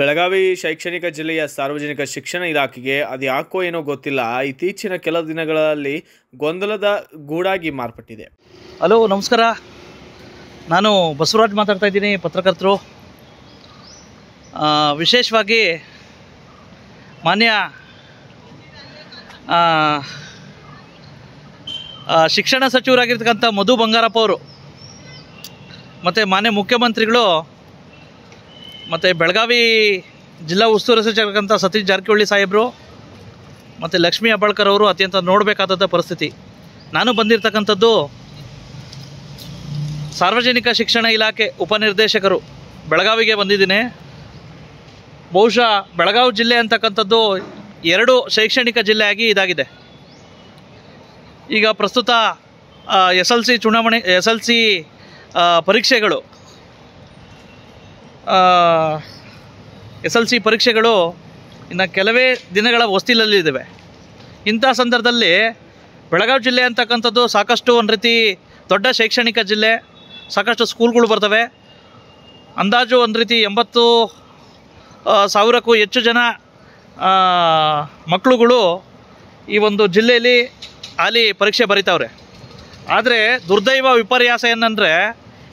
ಬೆಳಗಾವಿ ಶೈಕ್ಷಣಿಕ ಜಿಲ್ಲೆಯ ಸಾರ್ವಜನಿಕ ಶಿಕ್ಷಣ ಇಲಾಖೆಗೆ ಅದು ಯಾಕೋ ಏನೋ ಗೊತ್ತಿಲ್ಲ ಇತ್ತೀಚಿನ ಕೆಲ ದಿನಗಳಲ್ಲಿ ಗೊಂದಲದ ಗೂಡಾಗಿ ಮಾರ್ಪಟ್ಟಿದೆ ಹಲೋ ನಮಸ್ಕಾರ ನಾನು ಬಸವರಾಜ್ ಮಾತಾಡ್ತಾ ಇದ್ದೀನಿ ಪತ್ರಕರ್ತರು ವಿಶೇಷವಾಗಿ ಮಾನ್ಯ ಶಿಕ್ಷಣ ಸಚಿವರಾಗಿರ್ತಕ್ಕಂಥ ಮಧು ಬಂಗಾರಪ್ಪ ಅವರು ಮತ್ತು ಮಾನ್ಯ ಮುಖ್ಯಮಂತ್ರಿಗಳು ಮತ್ತು ಬೆಳಗಾವಿ ಜಿಲ್ಲಾ ಉಸ್ತುವಾರಿ ಸಚಿವರಾಗಿರ್ತಕ್ಕಂಥ ಸತೀಶ್ ಜಾರಕಿಹೊಳಿ ಸಾಹೇಬರು ಮತ್ತು ಲಕ್ಷ್ಮೀ ಅಬ್ಬಾಳ್ಕರ್ ಅವರು ಅತ್ಯಂತ ನೋಡಬೇಕಾದಂಥ ಪರಿಸ್ಥಿತಿ ನಾನು ಬಂದಿರತಕ್ಕಂಥದ್ದು ಸಾರ್ವಜನಿಕ ಶಿಕ್ಷಣ ಇಲಾಖೆ ಉಪನಿರ್ದೇಶಕರು ಬೆಳಗಾವಿಗೆ ಬಂದಿದ್ದೀನಿ ಬಹುಶಃ ಬೆಳಗಾವಿ ಜಿಲ್ಲೆ ಅಂತಕ್ಕಂಥದ್ದು ಎರಡು ಶೈಕ್ಷಣಿಕ ಜಿಲ್ಲೆಯಾಗಿ ಇದಾಗಿದೆ ಈಗ ಪ್ರಸ್ತುತ ಎಸ್ ಎಲ್ ಸಿ ಚುನಾವಣೆ ಎಸ್ ಎಲ್ ಸಿ ಪರೀಕ್ಷೆಗಳು ಎಸ್ ಎಲ್ ಸಿ ಪರೀಕ್ಷೆಗಳು ಇನ್ನು ಕೆಲವೇ ದಿನಗಳ ಹೊಸ್ತಿಲಲ್ಲಿ ಇಂಥ ಸಂದರ್ಭದಲ್ಲಿ ಬೆಳಗಾವಿ ಜಿಲ್ಲೆ ಅಂತಕ್ಕಂಥದ್ದು ಸಾಕಷ್ಟು ಒಂದು ರೀತಿ ದೊಡ್ಡ ಶೈಕ್ಷಣಿಕ ಜಿಲ್ಲೆ ಸಾಕಷ್ಟು ಸ್ಕೂಲ್ಗಳು ಬರ್ತವೆ ಅಂದಾಜು ಒಂದು ರೀತಿ ಎಂಬತ್ತು ಸಾವಿರಕ್ಕೂ ಹೆಚ್ಚು ಜನ ಮಕ್ಕಳುಗಳು ಈ ಒಂದು ಜಿಲ್ಲೆಯಲ್ಲಿ ಅಲ್ಲಿ ಪರೀಕ್ಷೆ ಬರೀತಾವ್ರೆ ಆದರೆ ದುರ್ದೈವ ವಿಪರ್ಯಾಸ ಏನಂದರೆ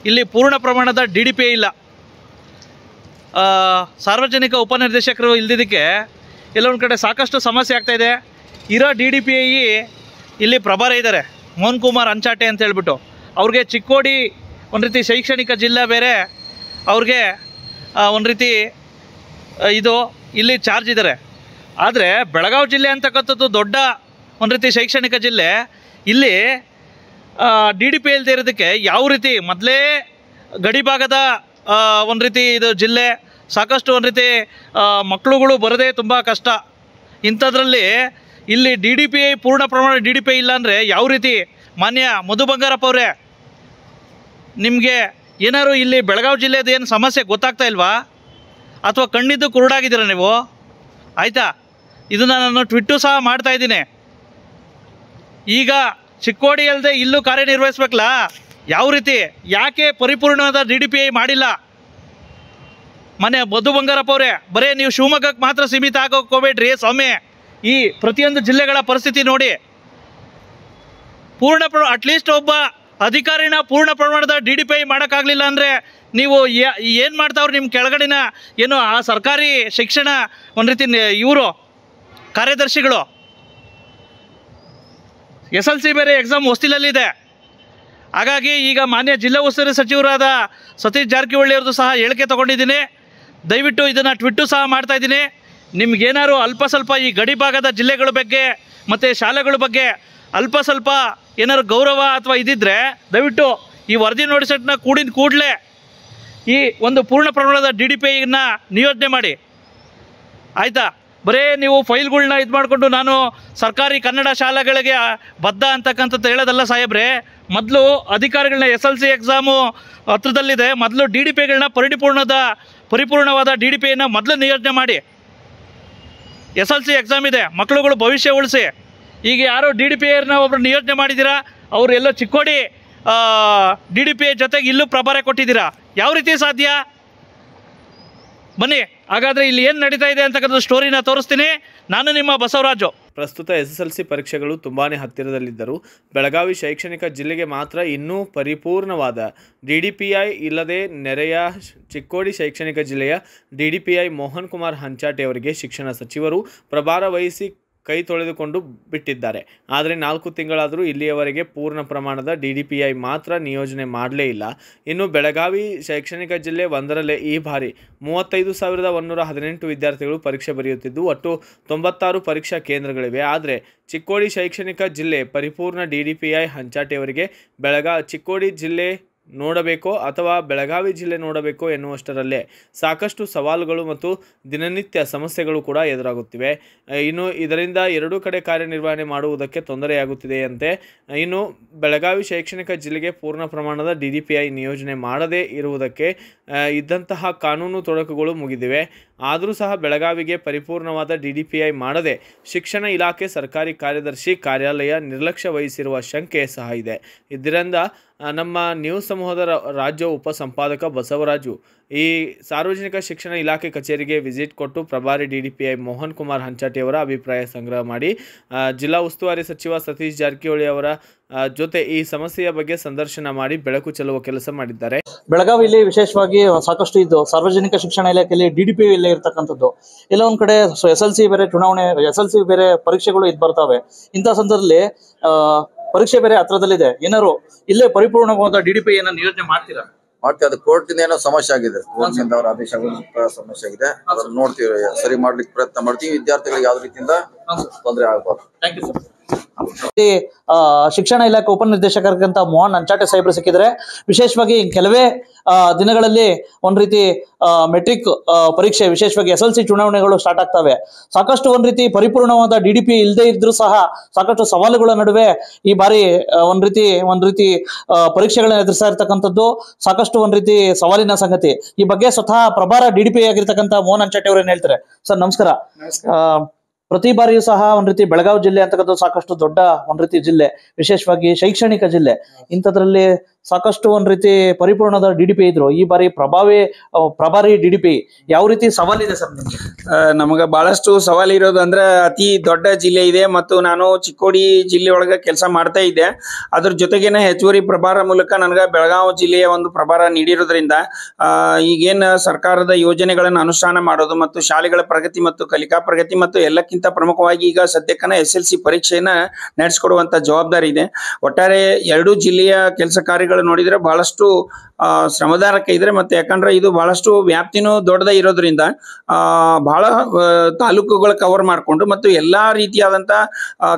ಇಲ್ಲಿ ಪೂರ್ಣ ಪ್ರಮಾಣದ ಡಿ ಡಿ ಪಿ ಇಲ್ಲ ಸಾರ್ವಜನಿಕ ಉಪನಿರ್ದೇಶಕರು ಇಲ್ದಿದ್ದಕ್ಕೆ ಕೆಲವೊಂದು ಕಡೆ ಸಾಕಷ್ಟು ಸಮಸ್ಯೆ ಆಗ್ತಾಯಿದೆ ಇರೋ ಡಿ ಡಿ ಪಿ ಐ ಇಲ್ಲಿ ಪ್ರಭಾರ ಇದ್ದಾರೆ ಮೋಹನ್ ಕುಮಾರ್ ಅಂಚಾಟೆ ಅಂತ ಹೇಳ್ಬಿಟ್ಟು ಅವ್ರಿಗೆ ಚಿಕ್ಕೋಡಿ ಒಂದು ರೀತಿ ಶೈಕ್ಷಣಿಕ ಜಿಲ್ಲೆ ಬೇರೆ ಅವ್ರಿಗೆ ಒಂದು ರೀತಿ ಇದು ಇಲ್ಲಿ ಚಾರ್ಜ್ ಇದ್ದಾರೆ ಆದರೆ ಬೆಳಗಾವಿ ಜಿಲ್ಲೆ ಅಂತಕ್ಕಂಥದ್ದು ದೊಡ್ಡ ಒಂದು ರೀತಿ ಶೈಕ್ಷಣಿಕ ಜಿಲ್ಲೆ ಇಲ್ಲಿ ಡಿ ಡಿ ಪಿ ಇಲ್ಲದೆ ಇರೋದಕ್ಕೆ ಯಾವ ರೀತಿ ಮೊದಲೇ ಗಡಿಭಾಗದ ಒಂದು ರೀತಿ ಇದು ಜಿಲ್ಲೆ ಸಾಕಷ್ಟು ಒಂದು ರೀತಿ ಮಕ್ಕಳುಗಳು ಬರೋದೇ ತುಂಬ ಕಷ್ಟ ಇಂಥದ್ರಲ್ಲಿ ಇಲ್ಲಿ ಡಿ ಡಿ ಪಿ ಐ ಪೂರ್ಣ ಪ್ರಮಾಣ ಡಿ ಡಿ ಪಿ ಐ ಇಲ್ಲಾಂದರೆ ಯಾವ ರೀತಿ ಮಾನ್ಯ ಮಧು ಬಂಗಾರಪ್ಪ ಅವರೇ ನಿಮಗೆ ಏನಾದ್ರು ಇಲ್ಲಿ ಬೆಳಗಾವಿ ಜಿಲ್ಲೆದು ಏನು ಸಮಸ್ಯೆ ಗೊತ್ತಾಗ್ತಾ ಇಲ್ವಾ ಅಥವಾ ಕಣ್ಣಿದ್ದು ಕುರುಡಾಗಿದ್ದೀರಾ ನೀವು ಆಯಿತಾ ಇದನ್ನು ನಾನು ಟ್ವಿಟ್ಟು ಸಹ ಮಾಡ್ತಾ ಇದ್ದೀನಿ ಈಗ ಚಿಕ್ಕೋಡಿ ಅಲ್ಲದೆ ಇಲ್ಲೂ ಕಾರ್ಯನಿರ್ವಹಿಸ್ಬೇಕಲ್ಲ ಯಾವ ರೀತಿ ಯಾಕೆ ಪರಿಪೂರ್ಣವಾದ ಡಿ ಡಿ ಪಿ ಐ ಮಾಡಿಲ್ಲ ಮನೆ ಮಧು ಬಂಗಾರಪ್ಪ ಅವರೇ ಬರೇ ನೀವು ಶಿವಮೊಗ್ಗಕ್ಕೆ ಮಾತ್ರ ಸೀಮಿತ ಆಗೋಕೆ ಸ್ವಾಮಿ ಈ ಪ್ರತಿಯೊಂದು ಜಿಲ್ಲೆಗಳ ಪರಿಸ್ಥಿತಿ ನೋಡಿ ಪೂರ್ಣ ಪ್ರ ಅಟ್ಲೀಸ್ಟ್ ಒಬ್ಬ ಅಧಿಕಾರಿನ ಪೂರ್ಣ ಪ್ರಮಾಣದ ಡಿ ಡಿ ಪೈ ಮಾಡೋಕ್ಕಾಗಲಿಲ್ಲ ಅಂದರೆ ನೀವು ಏನು ಮಾಡ್ತಾವ್ರು ನಿಮ್ಮ ಕೆಳಗಡಿನ ಏನು ಆ ಸರ್ಕಾರಿ ಶಿಕ್ಷಣ ಒಂದು ರೀತಿ ಇವರು ಕಾರ್ಯದರ್ಶಿಗಳು ಎಸ್ ಎಲ್ ಸಿ ಬೇರೆ ಎಕ್ಸಾಮ್ ಹೊಸ್ತಿಲಲ್ಲಿದೆ ಹಾಗಾಗಿ ಈಗ ಮಾನ್ಯ ಜಿಲ್ಲಾ ಉಸ್ತುವಾರಿ ಸಚಿವರಾದ ಸತೀಶ್ ಜಾರಕಿಹೊಳಿಯವ್ರದ್ದು ಸಹ ಹೇಳಿಕೆ ತೊಗೊಂಡಿದ್ದೀನಿ ದಯವಿಟ್ಟು ಇದನ್ನು ಟ್ವಿಟ್ಟು ಸಹ ಮಾಡ್ತಾ ಇದ್ದೀನಿ ನಿಮಗೇನಾದ್ರು ಅಲ್ಪ ಸ್ವಲ್ಪ ಈ ಗಡಿ ಭಾಗದ ಜಿಲ್ಲೆಗಳ ಬಗ್ಗೆ ಮತ್ತು ಶಾಲೆಗಳ ಬಗ್ಗೆ ಅಲ್ಪ ಸ್ವಲ್ಪ ಏನಾದ್ರು ಗೌರವ ಅಥವಾ ಇದಿದ್ದರೆ ದಯವಿಟ್ಟು ಈ ವರದಿ ನೋಟಿಸನ್ನ ಕೂಡಿದ ಕೂಡಲೇ ಈ ಒಂದು ಪೂರ್ಣ ಪ್ರಮಾಣದ ಡಿ ಡಿ ಪಿ ನಿಯೋಜನೆ ಮಾಡಿ ಆಯಿತಾ ಬರೇ ನೀವು ಫೈಲ್ಗಳನ್ನ ಇದು ಮಾಡಿಕೊಂಡು ನಾನು ಸರ್ಕಾರಿ ಕನ್ನಡ ಶಾಲೆಗಳಿಗೆ ಬದ್ಧ ಅಂತಕ್ಕಂಥದ್ದು ಹೇಳೋದಲ್ಲ ಸಾಹೇಬ್ರೆ ಮೊದಲು ಅಧಿಕಾರಿಗಳನ್ನ ಎಸ್ ಎಲ್ ಸಿ ಎಕ್ಸಾಮು ಹತ್ರದಲ್ಲಿದೆ ಮೊದಲು ಡಿ ಡಿ ಪಿಗಳನ್ನ ಪರಿಪೂರ್ಣದ ಪರಿಪೂರ್ಣವಾದ ಡಿ ಡಿ ಪಿಯನ್ನು ಮೊದಲು ನಿಯೋಜನೆ ಮಾಡಿ ಎಸ್ ಎಲ್ ಸಿ ಎಕ್ಸಾಮ್ ಇದೆ ಮಕ್ಕಳುಗಳು ಭವಿಷ್ಯ ಉಳಿಸಿ ಈಗ ಯಾರೋ ಡಿ ಡಿ ಪಿ ಎರ್ನ ಒಬ್ರು ನಿಯೋಜನೆ ಮಾಡಿದ್ದೀರಾ ಅವರು ಎಲ್ಲೋ ಚಿಕ್ಕೋಡಿ ಡಿ ಡಿ ಪಿ ಜೊತೆಗೆ ಇಲ್ಲೂ ಪ್ರಭಾರ ಕೊಟ್ಟಿದ್ದೀರಾ ಯಾವ ರೀತಿ ಸಾಧ್ಯ ಬನ್ನಿ ಹಾಗಾದರೆ ಇಲ್ಲಿ ಏನು ನಡೀತಾ ಇದೆ ಅಂತಕ್ಕಂಥ ಸ್ಟೋರಿನ ತೋರಿಸ್ತೀನಿ ನಾನು ನಿಮ್ಮ ಬಸವರಾಜು ಪ್ರಸ್ತುತ ಎಸ್ ಎಸ್ ಎಲ್ ಸಿ ಪರೀಕ್ಷೆಗಳು ತುಂಬಾ ಹತ್ತಿರದಲ್ಲಿದ್ದರು ಬೆಳಗಾವಿ ಶೈಕ್ಷಣಿಕ ಜಿಲ್ಲೆಗೆ ಮಾತ್ರ ಇನ್ನೂ ಪರಿಪೂರ್ಣವಾದ ಡಿ ಡಿ ಪಿ ಐ ಇಲ್ಲದೆ ನೆರೆಯ ಚಿಕ್ಕೋಡಿ ಶೈಕ್ಷಣಿಕ ಜಿಲ್ಲೆಯ D D P I Mohan Kumar Hanchate ಅವರಿಗೆ ಶಿಕ್ಷಣ ಸಚಿವರು ಪ್ರಭಾರ ವಹಿಸಿ ಕೈ ತೊಳೆದುಕೊಂಡು ಬಿಟ್ಟಿದ್ದಾರೆ ಆದರೆ ನಾಲ್ಕು ತಿಂಗಳಾದರೂ ಇಲ್ಲಿಯವರೆಗೆ ಪೂರ್ಣ ಪ್ರಮಾಣದ ಡಿ ಡಿ ಪಿ ಐ ಮಾತ್ರ ನಿಯೋಜನೆ ಮಾಡಲೇ ಇಲ್ಲ ಇನ್ನು ಬೆಳಗಾವಿ ಶೈಕ್ಷಣಿಕ ಜಿಲ್ಲೆ ಒಂದರಲ್ಲೇ ಈ ಬಾರಿ ಮೂವತ್ತೈದು ಸಾವಿರದ ಒನ್ನೂರ ಹದಿನೆಂಟು ವಿದ್ಯಾರ್ಥಿಗಳು ಪರೀಕ್ಷೆ ಬರೆಯುತ್ತಿದ್ದು ಒಟ್ಟು ತೊಂಬತ್ತಾರು ಪರೀಕ್ಷಾ ಕೇಂದ್ರಗಳಿವೆ ಆದರೆ ಚಿಕ್ಕೋಡಿ ಶೈಕ್ಷಣಿಕ ಜಿಲ್ಲೆ ಪರಿಪೂರ್ಣ ಡಿ ಡಿ ಪಿ ಐ ಹಂಚಾಟೆಯವರಿಗೆ ಬೆಳಗಾ ಚಿಕ್ಕೋಡಿ ಜಿಲ್ಲೆ ನೋಡಬೇಕೋ ಅಥವಾ ಬೆಳಗಾವಿ ಜಿಲ್ಲೆ ನೋಡಬೇಕೋ ಎನ್ನುವಷ್ಟರಲ್ಲೇ ಸಾಕಷ್ಟು ಸವಾಲುಗಳು ಮತ್ತು ದಿನನಿತ್ಯ ಸಮಸ್ಯೆಗಳು ಕೂಡ ಎದುರಾಗುತ್ತಿವೆ ಇನ್ನು ಇದರಿಂದ ಎರಡೂ ಕಡೆ ಕಾರ್ಯನಿರ್ವಹಣೆ ಮಾಡುವುದಕ್ಕೆ ತೊಂದರೆಯಾಗುತ್ತಿದೆಯಂತೆ ಇನ್ನು ಬೆಳಗಾವಿ ಶೈಕ್ಷಣಿಕ ಜಿಲ್ಲೆಗೆ ಪೂರ್ಣ ಪ್ರಮಾಣದ ಡಿ ಡಿ ಪಿ ಐ ನಿಯೋಜನೆ ಮಾಡದೇ ಇರುವುದಕ್ಕೆ ಇದ್ದಂತಹ ಕಾನೂನು ತೊಡಕುಗಳು ಮುಗಿದಿವೆ ಆದರೂ ಸಹ ಬೆಳಗಾವಿಗೆ ಪರಿಪೂರ್ಣವಾದ ಡಿ ಡಿ ಪಿ ಐ ಮಾಡದೆ ಶಿಕ್ಷಣ ಇಲಾಖೆ ಸರ್ಕಾರಿ ಕಾರ್ಯದರ್ಶಿ ಕಾರ್ಯಾಲಯ ನಿರ್ಲಕ್ಷ್ಯ ವಹಿಸಿರುವ ಶಂಕೆ ಸಹ ಇದೆ ಇದರಿಂದ ನಮ್ಮ ನ್ಯೂ ಸಮೂಹದ ರಾಜ್ಯ ಉಪ ಸಂಪಾದಕ ಬಸವರಾಜು ಈ ಸಾರ್ವಜನಿಕ ಶಿಕ್ಷಣ ಇಲಾಖೆ ಕಚೇರಿಗೆ ವಿಸಿಟ್ ಕೊಟ್ಟು ಪ್ರಭಾರಿ D D P I Mohan Kumar ಹಂಚಾಟಿಯವರ ಅಭಿಪ್ರಾಯ ಸಂಗ್ರಹ ಮಾಡಿ ಜಿಲ್ಲಾ ಉಸ್ತುವಾರಿ ಸಚಿವ ಸತೀಶ್ ಜಾರಕಿಹೊಳಿ ಅವರ ಜೊತೆ ಈ ಸಮಸ್ಯೆಯ ಬಗ್ಗೆ ಸಂದರ್ಶನ ಮಾಡಿ ಬೆಳಕು ಚೆಲ್ಲುವ ಕೆಲಸ ಮಾಡಿದ್ದಾರೆ ಬೆಳಗಾವಿಯಲ್ಲಿ ವಿಶೇಷವಾಗಿ ಸಾಕಷ್ಟು ಇದ್ದು ಸಾರ್ವಜನಿಕ ಶಿಕ್ಷಣ ಇಲಾಖೆಯಲ್ಲಿ ಡಿ ಡಿ ಪಿ ಇಲ್ಲೇ ಇರತಕ್ಕಂಥದ್ದು ಎಲ್ಲ ಒಂದ್ ಕಡೆ ಎಸ್ ಎಲ್ ಸಿ ಬೇರೆ ಚುನಾವಣೆ ಎಸ್ ಎಲ್ ಸಿ ಬೇರೆ ಪರೀಕ್ಷೆಗಳು ಇದ್ ಬರ್ತವೆ ಇಂತಹ ಸಂದರ್ಭದಲ್ಲಿ ಪರೀಕ್ಷೆ ಬೇರೆ ಹತ್ರದಲ್ಲಿದೆ ಏನಾರು ಇಲ್ಲೇ ಪರಿಪೂರ್ಣವಾದ ಪಿ ಏನೋ ಯೋಜನೆ ಮಾಡ್ತೀರಾ ಮಾಡ್ತೀವಿ ಅದು ಕೋರ್ಟಿಂದ ಏನೋ ಸಮಸ್ಯೆ ಆಗಿದೆ ಅವರ ಆದೇಶ ಸಮಸ್ಯೆ ಆಗಿದೆ ಅದನ್ನ ನೋಡ್ತೀವಿ ಸರಿ ಮಾಡ್ಲಿಕ್ಕೆ ಪ್ರಯತ್ನ ಮಾಡ್ತೀವಿ ವಿದ್ಯಾರ್ಥಿಗಳಿಗೆ ಯಾವ ರೀತಿಯಿಂದ ತೊಂದರೆ ಆಗಬಾರ್ದು ಥ್ಯಾಂಕ್ ಯು ಸರ್ ಶಿಕ್ಷಣ ಇಲಾಖೆ ಉಪನಿರ್ದೇಶಕರಾಗಿರುವಂತಹ ಮೋಹನ್ ಅಂಚಾಟೆ ಸಾಹೇಬರು ಸಿಕ್ಕಿದ್ರೆ ವಿಶೇಷವಾಗಿ ಕೆಲವೇ ದಿನಗಳಲ್ಲಿ ಒಂದ್ ರೀತಿ ಮೆಟ್ರಿಕ್ ಪರೀಕ್ಷೆ ವಿಶೇಷವಾಗಿ ಎಸ್ ಎಲ್ ಸಿ ಚುನಾವಣೆಗಳು ಸ್ಟಾರ್ಟ್ ಆಗ್ತವೆ ಸಾಕಷ್ಟು ಒಂದ್ ರೀತಿ ಪರಿಪೂರ್ಣವಾದ ಡಿ ಡಿ ಪಿ ಇಲ್ಲದೆ ಇದ್ರೂ ಸಹ ಸಾಕಷ್ಟು ಸವಾಲುಗಳ ನಡುವೆ ಈ ಬಾರಿ ಒಂದ್ ರೀತಿ ಒಂದ್ ರೀತಿ ಪರೀಕ್ಷೆಗಳನ್ನ ಎದುರಿಸ್ತಾ ಇರ್ತಕ್ಕಂಥದ್ದು ಸಾಕಷ್ಟು ಒಂದ್ ರೀತಿ ಸವಾಲಿನ ಸಂಗತಿ ಈ ಬಗ್ಗೆ ಸ್ವತಃ ಪ್ರಭಾರ ಡಿ ಡಿ ಪಿ ಆಗಿರ್ತಕ್ಕಂಥ ಮೋಹನ್ ಅಂಚಾಟೆ ಅವರು ಏನ್ ಹೇಳ್ತಾರೆ ಸರ್ ನಮಸ್ಕಾರ ಪ್ರತಿ ಬಾರಿಯೂ ಸಹ ಒಂದ್ ರೀತಿ ಬೆಳಗಾವಿ ಜಿಲ್ಲೆ ಅಂತಕ್ಕಂಥ ಸಾಕಷ್ಟು ದೊಡ್ಡ ಒಂದ್ ರೀತಿ ಜಿಲ್ಲೆ ವಿಶೇಷವಾಗಿ ಶೈಕ್ಷಣಿಕ ಜಿಲ್ಲೆ ಇಂಥದ್ರಲ್ಲಿ ಸಾಕಷ್ಟು ಒಂದ್ ರೀತಿ ಪರಿಪೂರ್ಣದ ಡಿ ಡಿ ಪಿ ಇದ್ರು ಈ ಬಾರಿ ಪ್ರಭಾವಿ ಪ್ರಭಾರಿ ಡಿ ಡಿ ಪಿ ಯಾವ ರೀತಿ ಸವಾಲಿದೆ ಸರ್ ನಮ್ಗೆ ನಮಗ ಬಹಳಷ್ಟು ಸವಾಲು ಇರೋದು ಅಂದ್ರೆ ಅತಿ ದೊಡ್ಡ ಜಿಲ್ಲೆ ಇದೆ ಮತ್ತು ನಾನು ಚಿಕ್ಕೋಡಿ ಜಿಲ್ಲೆ ಒಳಗೆ ಕೆಲಸ ಮಾಡ್ತಾ ಇದ್ದೆ ಅದ್ರ ಜೊತೆಗೇನೆ ಹೆಚ್ಚುವರಿ ಪ್ರಭಾರ ಮೂಲಕ ನನಗೆ ಬೆಳಗಾವಿ ಜಿಲ್ಲೆಯ ಒಂದು ಪ್ರಭಾರ ನೀಡಿರೋದ್ರಿಂದ ಈಗೇನು ಸರ್ಕಾರದ ಯೋಜನೆಗಳನ್ನು ಅನುಷ್ಠಾನ ಮಾಡೋದು ಮತ್ತು ಶಾಲೆಗಳ ಪ್ರಗತಿ ಮತ್ತು ಕಲಿಕಾ ಪ್ರಗತಿ ಮತ್ತು ಎಲ್ಲಕ್ಕಿಂತ ಪ್ರಮುಖವಾಗಿ ಈಗ ಸದ್ಯಕ್ಕನ ಎಸ್ ಎಲ್ ಸಿ ಪರೀಕ್ಷೆಯನ್ನ ನಡೆಸ್ಕೊಡುವಂತ ಜವಾಬ್ದಾರಿ ಇದೆ ಒಟ್ಟಾರೆ ಎರಡೂ ಜಿಲ್ಲೆಯ ಕೆಲಸ ಕಾರ್ಯಗಳು ಸಂಸ್ಥೆಗಳು ನೋಡಿದರೆ ಬಹಳಷ್ಟು ಶ್ರಮದಾರಕ ಇದ್ರೆ ಮತ್ತೆ ಯಾಕಂದ್ರೆ ಇದು ಬಹಳಷ್ಟು ವ್ಯಾಪ್ತಿನೂ ದೊಡ್ಡದ ಇರೋದ್ರಿಂದ ಬಹಳ ತಾಲೂಕುಗಳು ಕವರ್ ಮಾಡಿಕೊಂಡು ಮತ್ತು ಎಲ್ಲ ರೀತಿಯಾದಂಥ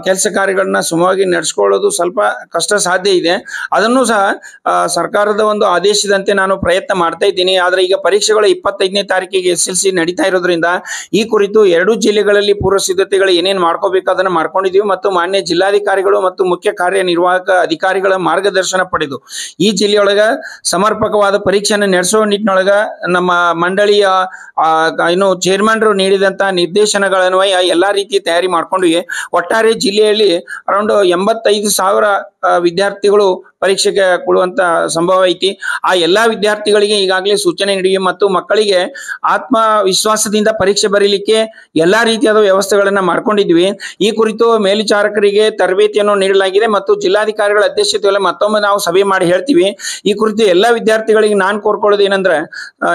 ಕೆಲಸ ಕಾರ್ಯಗಳನ್ನ ಸುಮವಾಗಿ ನಡೆಸ್ಕೊಳ್ಳೋದು ಸ್ವಲ್ಪ ಕಷ್ಟ ಸಾಧ್ಯ ಇದೆ ಅದನ್ನು ಸಹ ಸರ್ಕಾರದ ಒಂದು ಆದೇಶದಂತೆ ನಾನು ಪ್ರಯತ್ನ ಮಾಡ್ತಾ ಇದ್ದೀನಿ ಆದರೆ ಈಗ ಪರೀಕ್ಷೆಗಳು ಇಪ್ಪತ್ತೈದನೇ ತಾರೀಕಿಗೆ ಎಸ್ ಎಲ್ ಸಿ ನಡೀತಾ ಇರೋದ್ರಿಂದ ಈ ಕುರಿತು ಎರಡು ಜಿಲ್ಲೆಗಳಲ್ಲಿ ಪೂರ್ವ ಸಿದ್ಧತೆಗಳು ಏನೇನು ಮಾಡ್ಕೋಬೇಕು ಅದನ್ನು ಮಾಡ್ಕೊಂಡಿದ್ದೀವಿ ಮತ್ತು ಮಾನ್ಯ ಜಿಲ್ಲಾಧಿಕಾರಿಗಳು ಮತ್ತು ಮುಖ್ಯ ಕಾರ್ಯನಿರ್ವಾಹಕ ಅಧಿಕಾರಿಗಳ ಮಾರ್ಗದರ್ಶನ ಪಡೆದು ಈ ಜಿಲ್ಲೆಯೊಳಗ ಸಮರ್ಪಕವಾದ ಪರೀಕ್ಷೆಯನ್ನು ನಡೆಸೋ ನಿಟ್ಟಿನೊಳಗ ನಮ್ಮ ಮಂಡಳಿಯ ಏನು ಚೇರ್ಮನ್ರು ನೀಡಿದಂತಹ ನಿರ್ದೇಶನಗಳನ್ವಯ ಎಲ್ಲಾ ರೀತಿ ತಯಾರಿ ಮಾಡ್ಕೊಂಡ್ವಿ ಒಟ್ಟಾರೆ ಜಿಲ್ಲೆಯಲ್ಲಿ ಅರೌಂಡ್ ಎಂಬತ್ತೈದು ಸಾವಿರ ವಿದ್ಯಾರ್ಥಿಗಳು ಪರೀಕ್ಷೆಗೆ ಕೊಡುವಂತ ಸಂಭವ ಐತಿ ಆ ಎಲ್ಲಾ ವಿದ್ಯಾರ್ಥಿಗಳಿಗೆ ಈಗಾಗಲೇ ಸೂಚನೆ ನೀಡಿ ಮತ್ತು ಮಕ್ಕಳಿಗೆ ಆತ್ಮವಿಶ್ವಾಸದಿಂದ ಪರೀಕ್ಷೆ ಬರೀಲಿಕ್ಕೆ ಎಲ್ಲಾ ರೀತಿಯಾದ ವ್ಯವಸ್ಥೆಗಳನ್ನ ಮಾಡ್ಕೊಂಡಿದ್ವಿ ಈ ಕುರಿತು ಮೇಲ್ವಿಚಾರಕರಿಗೆ ತರಬೇತಿಯನ್ನು ನೀಡಲಾಗಿದೆ ಮತ್ತು ಜಿಲ್ಲಾಧಿಕಾರಿಗಳ ಅಧ್ಯಕ್ಷತೆಯಲ್ಲಿ ಮತ್ತೊಮ್ಮೆ ನಾವು ಸಭೆ ಮಾಡಿ ಹೇಳ್ತೀವಿ ಈ ಕುರಿತು ಎಲ್ಲಾ ವಿದ್ಯಾರ್ಥಿಗಳಿಗೆ ನಾನು ಕೋರ್ಕೊಳ್ಳೋದು ಏನಂದ್ರೆ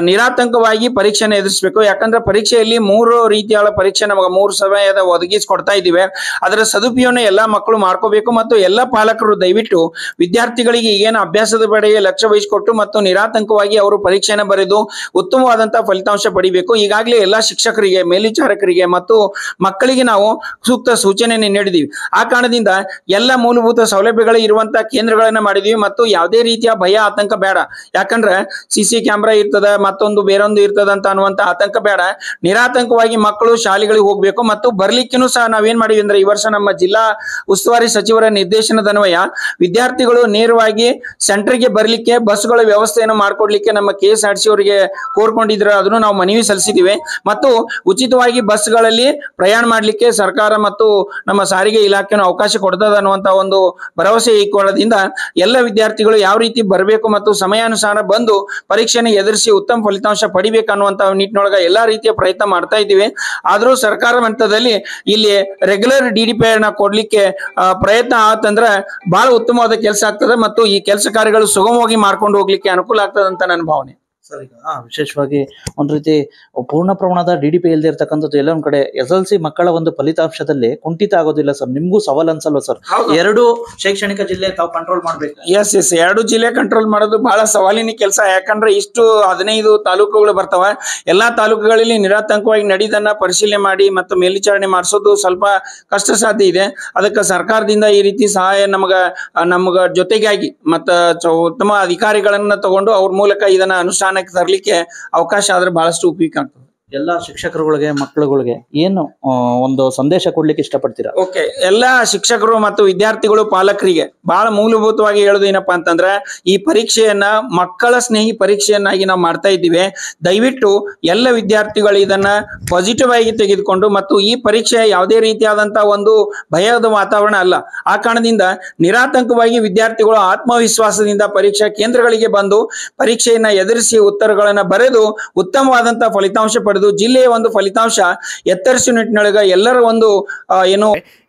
ನಿರಾತಂಕವಾಗಿ ಪರೀಕ್ಷೆನ ಎದುರಿಸಬೇಕು ಯಾಕಂದ್ರೆ ಪರೀಕ್ಷೆಯಲ್ಲಿ ಮೂರು ರೀತಿಯ ಪರೀಕ್ಷೆ ನಮಗೆ ಮೂರು ಸಮಯದ ಒದಗಿಸಿಕೊಡ್ತಾ ಇದ್ದೀವಿ ಅದರ ಸದುಪಯೋಗನ ಎಲ್ಲಾ ಮಕ್ಕಳು ಮಾಡ್ಕೋಬೇಕು ಮತ್ತು ಎಲ್ಲಾ ಪಾಲಕರು ದಯವಿಟ್ಟು ವಿದ್ಯಾರ್ಥಿ ವಿದ್ಯಾರ್ಥಿಗಳಿಗೆ ಏನು ಅಭ್ಯಾಸದ ಕಡೆಗೆ ಲಕ್ಷ್ಯ ವಹಿಸಿಕೊಟ್ಟು ಮತ್ತು ನಿರಾತಂಕವಾಗಿ ಅವರು ಪರೀಕ್ಷೆಯನ್ನು ಬರೆದು ಉತ್ತಮವಾದಂತಹ ಫಲಿತಾಂಶ ಪಡಿಬೇಕು ಈಗಾಗಲೇ ಎಲ್ಲಾ ಶಿಕ್ಷಕರಿಗೆ ಮೇಲ್ವಿಚಾರಕರಿಗೆ ಮತ್ತು ಮಕ್ಕಳಿಗೆ ನಾವು ಸೂಕ್ತ ಸೂಚನೆಯನ್ನು ನೀಡಿದೀವಿ ಆ ಕಾರಣದಿಂದ ಎಲ್ಲ ಮೂಲಭೂತ ಸೌಲಭ್ಯಗಳು ಇರುವಂತಹ ಕೇಂದ್ರಗಳನ್ನ ಮಾಡಿದೀವಿ ಮತ್ತು ಯಾವುದೇ ರೀತಿಯ ಭಯ ಆತಂಕ ಬೇಡ ಯಾಕಂದ್ರೆ ಸಿಸಿ ಸಿ ಕ್ಯಾಮ್ರಾ ಇರ್ತದ ಮತ್ತೊಂದು ಬೇರೊಂದು ಇರ್ತದ ಅಂತ ಅನ್ನುವಂತಹ ಆತಂಕ ಬೇಡ ನಿರಾತಂಕವಾಗಿ ಮಕ್ಕಳು ಶಾಲೆಗಳಿಗೆ ಹೋಗ್ಬೇಕು ಮತ್ತು ಬರ್ಲಿಕ್ಕೂ ಸಹ ನಾವೇನ್ ಮಾಡಿವಿ ಅಂದ್ರೆ ಈ ವರ್ಷ ನಮ್ಮ ಜಿಲ್ಲಾ ಉಸ್ತುವಾರಿ ಸಚಿವರ ನಿರ್ದೇಶನದನ್ವಯ ವಿದ್ಯಾರ್ಥಿಗಳು ನೇರ ನೇರವಾಗಿ ಸೆಂಟರ್ಗೆ ಬರಲಿಕ್ಕೆ ಗಳ ವ್ಯವಸ್ಥೆಯನ್ನು ಮಾಡ್ಕೊಡ್ಲಿಕ್ಕೆ ನಮ್ಮ ಕೆ ಎಸ್ ಆರ್ ಸಿ ಅವರಿಗೆ ಕೋರ್ಕೊಂಡಿದ್ರು ಅದನ್ನು ನಾವು ಮನವಿ ಸಲ್ಲಿಸಿದ್ದೇವೆ ಮತ್ತು ಉಚಿತವಾಗಿ ಬಸ್ಗಳಲ್ಲಿ ಪ್ರಯಾಣ ಮಾಡಲಿಕ್ಕೆ ಸರ್ಕಾರ ಮತ್ತು ನಮ್ಮ ಸಾರಿಗೆ ಇಲಾಖೆನ ಅವಕಾಶ ಕೊಡ್ತದ ಅನ್ನುವಂಥ ಒಂದು ಭರವಸೆ ಇಕ್ಕೊಳ್ಳೋದ್ರಿಂದ ಎಲ್ಲ ವಿದ್ಯಾರ್ಥಿಗಳು ಯಾವ ರೀತಿ ಬರಬೇಕು ಮತ್ತು ಸಮಯಾನುಸಾರ ಬಂದು ಪರೀಕ್ಷೆಯನ್ನು ಎದುರಿಸಿ ಉತ್ತಮ ಫಲಿತಾಂಶ ಪಡಿಬೇಕು ಅನ್ನುವಂಥ ನಿಟ್ಟಿನೊಳಗ ಎಲ್ಲಾ ರೀತಿಯ ಪ್ರಯತ್ನ ಮಾಡ್ತಾ ಇದ್ದೀವಿ ಆದ್ರೂ ಸರ್ಕಾರ ಹಂತದಲ್ಲಿ ಇಲ್ಲಿ ರೆಗ್ಯುಲರ್ ಡಿ ಡಿ ಪಿ ಕೊಡ್ಲಿಕ್ಕೆ ಪ್ರಯತ್ನ ಆತಂದ್ರೆ ಬಹಳ ಉತ್ತಮವಾದ ಕೆಲಸ ಆಗ್ತದೆ ಮತ್ತು ಈ ಕೆಲಸ ಕಾರ್ಯಗಳು ಸುಗಮವಾಗಿ ಮಾಡ್ಕೊಂಡು ಹೋಗ್ಲಿಕ್ಕೆ ಅನುಕೂಲ ಆಗ್ತದಂತ ನನ್ನ ಭಾವನೆ ವಿಶೇಷವಾಗಿ ಒಂದು ರೀತಿ ಪೂರ್ಣ ಪ್ರಮಾಣದ ಡಿ ಡಿ ಪಿ ಇಲ್ಲದೆ ಇರ್ತಕ್ಕಂಥದ್ದು ಎಲ್ಲ ಒಂದ್ ಕಡೆ ಎಸ್ ಎಲ್ ಸಿ ಮಕ್ಕಳ ಒಂದು ಫಲಿತಾಂಶದಲ್ಲಿ ಕುಂಠಿತ ಆಗೋದಿಲ್ಲ ಸರ್ ನಿಮ್ಗೂ ಸವಾಲ್ ಅನ್ಸಲ್ವಾ ಸರ್ ಎರಡು ಶೈಕ್ಷಣಿಕ ಜಿಲ್ಲೆ ತಾವು ಕಂಟ್ರೋಲ್ ಮಾಡ್ಬೇಕು ಎಸ್ ಎಸ್ ಎರಡು ಜಿಲ್ಲೆ ಕಂಟ್ರೋಲ್ ಮಾಡೋದು ಬಹಳ ಸವಾಲಿನ ಕೆಲಸ ಯಾಕಂದ್ರೆ ಇಷ್ಟು ಹದಿನೈದು ತಾಲೂಕುಗಳು ಬರ್ತಾವ ಎಲ್ಲಾ ತಾಲೂಕುಗಳಲ್ಲಿ ನಿರಾತಂಕವಾಗಿ ನಡೀದನ್ನ ಪರಿಶೀಲನೆ ಮಾಡಿ ಮತ್ತು ಮೇಲ್ವಿಚಾರಣೆ ಮಾಡಿಸೋದು ಸ್ವಲ್ಪ ಕಷ್ಟ ಸಾಧ್ಯ ಇದೆ ಅದಕ್ಕೆ ಸರ್ಕಾರದಿಂದ ಈ ರೀತಿ ಸಹಾಯ ನಮಗ ನಮ್ಗ ಜೊತೆಗಾಗಿ ಮತ್ತ ಉತ್ತಮ ಅಧಿಕಾರಿಗಳನ್ನ ತಗೊಂಡು ಅವ್ರ ಮೂಲಕ ಇದನ್ನ ಅನುಷ್ಠಾನ ನೆಸರ್ಲಿಕ್ಕೆ ಅವಕಾಶ ಆದ್ರೆ ಬಹಳಷ್ಟು ಉಪಯುಕ್ತ ಆಗ್ತದೆ ಎಲ್ಲ ಶಿಕ್ಷಕರುಗಳಿಗೆ ಮಕ್ಕಳುಗಳಿಗೆ ಏನು ಒಂದು ಸಂದೇಶ ಕೊಡ್ಲಿಕ್ಕೆ ಇಷ್ಟಪಡ್ತೀರಾ ಓಕೆ ಎಲ್ಲ ಶಿಕ್ಷಕರು ಮತ್ತು ವಿದ್ಯಾರ್ಥಿಗಳು ಪಾಲಕರಿಗೆ ಬಹಳ ಮೂಲಭೂತವಾಗಿ ಹೇಳೋದು ಏನಪ್ಪಾ ಅಂತಂದ್ರೆ ಈ ಪರೀಕ್ಷೆಯನ್ನ ಮಕ್ಕಳ ಸ್ನೇಹಿ ಪರೀಕ್ಷೆಯನ್ನಾಗಿ ನಾವು ಮಾಡ್ತಾ ಇದ್ದೀವಿ ದಯವಿಟ್ಟು ಎಲ್ಲ ವಿದ್ಯಾರ್ಥಿಗಳು ಇದನ್ನ ಪಾಸಿಟಿವ್ ಆಗಿ ತೆಗೆದುಕೊಂಡು ಮತ್ತು ಈ ಪರೀಕ್ಷೆ ಯಾವುದೇ ರೀತಿಯಾದಂತಹ ಒಂದು ಭಯದ ವಾತಾವರಣ ಅಲ್ಲ ಆ ಕಾರಣದಿಂದ ನಿರಾತಂಕವಾಗಿ ವಿದ್ಯಾರ್ಥಿಗಳು ಆತ್ಮವಿಶ್ವಾಸದಿಂದ ಪರೀಕ್ಷಾ ಕೇಂದ್ರಗಳಿಗೆ ಬಂದು ಪರೀಕ್ಷೆಯನ್ನ ಎದುರಿಸಿ ಉತ್ತರಗಳನ್ನ ಬರೆದು ಉತ್ತಮವಾದಂತಹ ಫಲಿತಾಂಶ ಪಡೆದು ಜಿಲ್ಲೆಯ ಒಂದು ಫಲಿತಾಂಶ ಎತ್ತರಿಸುವ ನಿಟ್ಟಿನೊಳಗೆ ಎಲ್ಲರ ಒಂದು ಏನು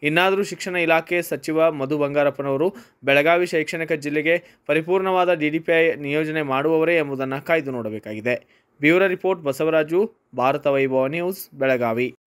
ಇನ್ನಾದರೂ ಶಿಕ್ಷಣ ಇಲಾಖೆ ಸಚಿವ ಮಧು ಬಂಗಾರಪ್ಪನವರು ಬೆಳಗಾವಿ ಶೈಕ್ಷಣಿಕ ಜಿಲ್ಲೆಗೆ ಪರಿಪೂರ್ಣವಾದ ಡಿಡಿಪಿಐ ನಿಯೋಜನೆ ಮಾಡುವವರೇ ಎಂಬುದನ್ನು ಕಾಯ್ದು ನೋಡಬೇಕಾಗಿದೆ ಬ್ಯೂರೋ ರಿಪೋರ್ಟ್ ಬಸವರಾಜು ಭಾರತ ವೈಭವ ನ್ಯೂಸ್ ಬೆಳಗಾವಿ